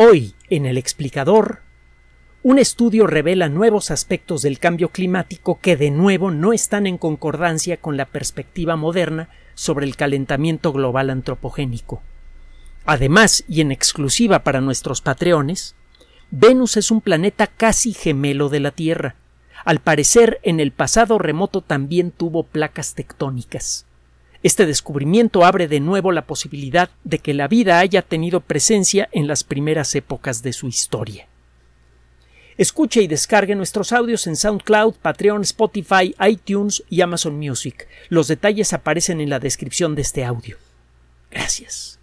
Hoy, en el explicador, un estudio revela nuevos aspectos del cambio climático que de nuevo no están en concordancia con la perspectiva moderna sobre el calentamiento global antropogénico. Además, y en exclusiva para nuestros patreones, Venus es un planeta casi gemelo de la Tierra. Al parecer, en el pasado remoto también tuvo placas tectónicas. Este descubrimiento abre de nuevo la posibilidad de que la vida haya tenido presencia en las primeras épocas de su historia. Escuche y descargue nuestros audios en SoundCloud, Patreon, Spotify, iTunes y Amazon Music. Los detalles aparecen en la descripción de este audio. Gracias.